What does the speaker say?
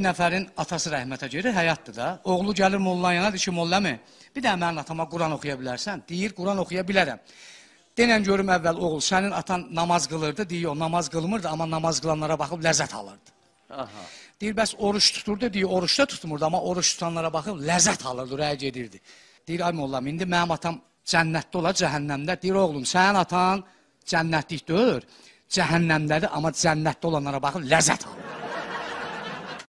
bir nəfərin atası rəhmətə gedir, həyatdır da. Oğlu gəlir mollan yana, deyir ki, molləmi, bir də mənim atama Quran oxuya bilərsən? Deyir, Quran oxuya bilərəm. Denən görüm əvvəl oğul, sənin atan namaz qılırdı, deyir, o namaz qılmırdı, amma namaz qılanlara baxıb ləzzət alırdı. Aha. Deyir, bəs oruç tuturdu, deyir, oruçda tutmurdu, amma oruç tutanlara baxıb ləzzət alırdı, rəy gedirdi. Deyir, ay mollam, indi mənim atam cənnətdə ola, cəhənnəmdə. Deyir, oğlum, sənin atan cənnətlikdir, cəhənnəmdədir, amma cənnətdə olanlara baxıb ləzzət alır.